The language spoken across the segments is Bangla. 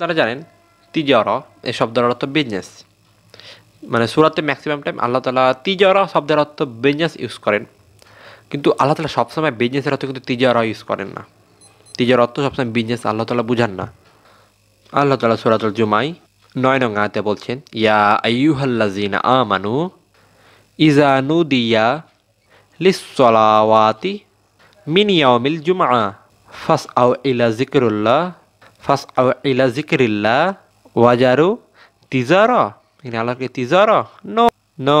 তারা জানেন তিজর এই শব্দের অর্থ বিজনেস মানে সুরাতে ম্যাক্সিমাম টাইম আল্লাহ তালা তিজর শব্দের অর্থ বিজনেস ইউজ করেন কিন্তু আল্লাহ তালা সবসময় বিজনেসের অর্থ কিন্তু তিজর ইউজ করেন না তিজর অর্থ সবসময় বিজনেস আল্লাহ তালা বুঝান না আল্লাহ তালা সুরাতুল জুমাই নয় নং বলছেন ইয়া আ মানু ইজানু দিয়া লিসলাওয়াতি মিল জুমা ফাস আও ইলা জিকরুল্লাহ ফাস ইলা জিকিরিল্লা ওয়াজারু তিজার এখানে আল্লাহকে তিজার নো নো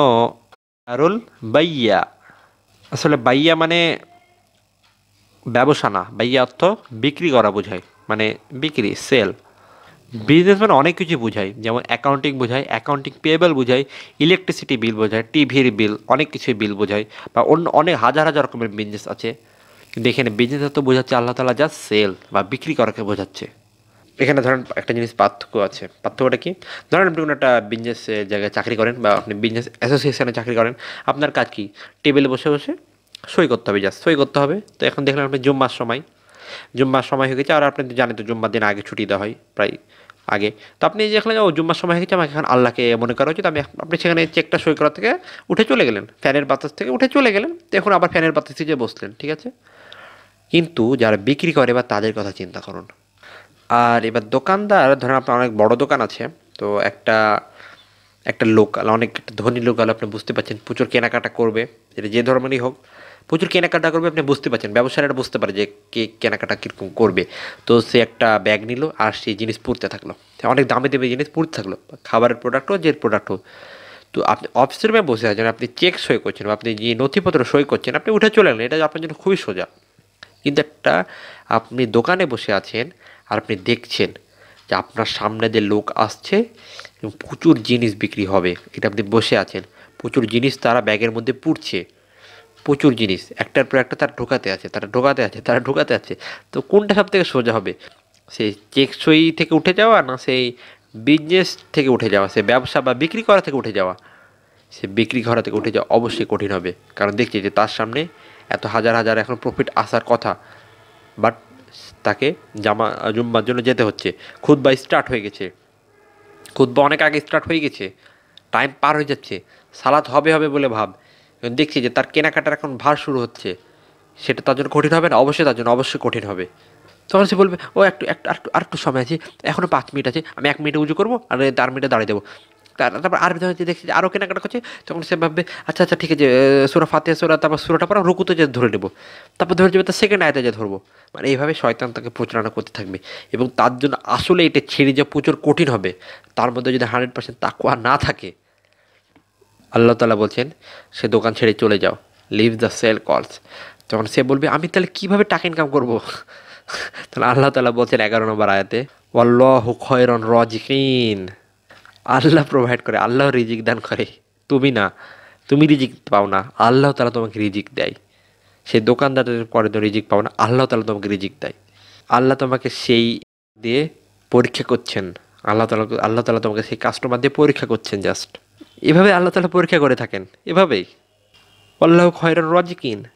আরুল বাইয়া আসলে বাইয়া মানে ব্যবসা না বাইয়া অর্থ বিক্রি করা বোঝায় মানে বিক্রি সেল বিজনেস মানে অনেক কিছু বোঝায় যেমন অ্যাকাউন্টিং বোঝায় অ্যাকাউন্টিং পেয়েবল বোঝায় ইলেকট্রিসিটি বিল বোঝায় টিভির বিল অনেক কিছুই বিল বোঝায় বা অন্য অনেক হাজার হাজার রকমের বিজনেস আছে কিন্তু এখানে বিজনেস তো বোঝাচ্ছে আল্লাহ তালা যা সেল বা বিক্রি করাকে বোঝাচ্ছে এখানে ধরেন একটা জিনিস পার্থক্য আছে পার্থক্যটা কি ধরেন আপনি কোনো একটা বিজনেসের জায়গায় চাকরি করেন বা আপনি বিজনেস অ্যাসোসিয়েশনে চাকরি করেন আপনার কাজ কি টেবিলে বসে বসে সই করতে হবে জাস্ট সই করতে হবে তো এখন দেখলেন আপনি জুম্মার সময় জুম্মার সময় হয়ে গেছে আর আপনি জানেন তো জুম্মার দিন আগে ছুটি দেওয়া হয় প্রায় আগে তো আপনি যেখানে ও জুম্মার সময় হয়ে গেছে আমাকে এখন আল্লাহকে মনে করা উচিত আমি আপনি সেখানে চেকটা সই করা থেকে উঠে চলে গেলেন ফ্যানের বাতাস থেকে উঠে চলে গেলেন তো এখন আবার ফ্যানের বাতাস যে বসলেন ঠিক আছে কিন্তু যারা বিক্রি করে বা তাদের কথা চিন্তা করুন আর এবার দোকানদার ধরেন আপনার অনেক বড় দোকান আছে তো একটা একটা লোকাল অনেক একটা ধনী লোকাল আপনি বুঝতে পারছেন প্রচুর কেনাকাটা করবে এটা যে ধর্মেরই হোক প্রচুর কেনাকাটা করবে আপনি বুঝতে পারছেন ব্যবসায়ীরা বুঝতে পারে যে কে কেনাকাটা কীরকম করবে তো সে একটা ব্যাগ নিল আর সেই জিনিস পুড়তে থাকলো অনেক দামে দেবে জিনিস পুড়তে থাকলো খাবারের প্রোডাক্ট হোক যে প্রোডাক্ট হোক তো আপনি অফিসের মেয়ে বসে আছেন আপনি চেক সই করছেন বা আপনি যে নথিপত্র সই করছেন আপনি উঠে চলে গেলেন এটা আপনার জন্য খুবই সোজা কিন্তু একটা আপনি দোকানে বসে আছেন আর আপনি দেখছেন যে আপনার সামনে যে লোক আসছে প্রচুর জিনিস বিক্রি হবে এটা আপনি বসে আছেন প্রচুর জিনিস তারা ব্যাগের মধ্যে পুড়ছে প্রচুর জিনিস একটার পর একটা তার ঢোকাতে আছে তারা ঢোকাতে আছে তারা ঢোকাতে আছে তো কোনটা সব থেকে সোজা হবে সেই টেকসই থেকে উঠে যাওয়া না সেই বিজনেস থেকে উঠে যাওয়া সে ব্যবসা বা বিক্রি করা থেকে উঠে যাওয়া সে বিক্রি করা থেকে উঠে যাওয়া অবশ্যই কঠিন হবে কারণ দেখছি যে তার সামনে এত হাজার হাজার এখন প্রফিট আসার কথা বাট তাকে জামা জুম্মার জন্য যেতে হচ্ছে খুদ বা স্টার্ট হয়ে গেছে খুদ বা অনেক আগে স্টার্ট হয়ে গেছে টাইম পার হয়ে যাচ্ছে সালাত হবে হবে বলে ভাব দেখছি যে তার কেনাকাটার এখন ভার শুরু হচ্ছে সেটা তার জন্য কঠিন হবে না অবশ্যই তার জন্য অবশ্যই কঠিন হবে তখন সে বলবে ও একটু একটু আর একটু সময় আছে এখনও পাঁচ মিনিট আছে আমি এক মিনিটে উজু করবো আর চার মিনিটে দাঁড়িয়ে দেবো তারপর আরবি হয়তো দেখছি যে আরও কেনাকাটা করছে তখন সে ভাববে আচ্ছা আচ্ছা ঠিক আছে সুরা ফাতে সুরা তারপর সুরাটা পরে রুকুতে যে ধরে নেবো তারপর ধরে যাবে তার সেকেন্ড আয়তে যে ধরবো মানে এইভাবে শয়তান তাকে প্রচারণা করতে থাকবে এবং তার জন্য আসলে এটা ছেড়ে যাওয়া প্রচুর কঠিন হবে তার মধ্যে যদি হান্ড্রেড পার্সেন্ট তাকুয়া না থাকে আল্লাহ তালা বলছেন সে দোকান ছেড়ে চলে যাও লিভ দ্য সেল কলস তখন সে বলবে আমি তাহলে কীভাবে টাকা ইনকাম করবো তাহলে আল্লাহ তালা বলছেন এগারো নম্বর আয়াতে অল্লাহ খয়রন রজিকিন আল্লাহ প্রোভাইড করে আল্লাহ রিজিক দান করে তুমি না তুমি রিজিক পাও না আল্লাহ তালা তোমাকে রিজিক দেয় সেই দোকানদারের পরে তো রিজিক পাও না আল্লাহ তালা তোমাকে রিজিক দেয় আল্লাহ তোমাকে সেই দিয়ে পরীক্ষা করছেন আল্লাহ তালা আল্লাহ তালা তোমাকে সেই কাস্টমার দিয়ে পরীক্ষা করছেন জাস্ট এভাবে আল্লাহ তালা পরীক্ষা করে থাকেন এভাবেই আল্লাহ খয়রান রাজিকিন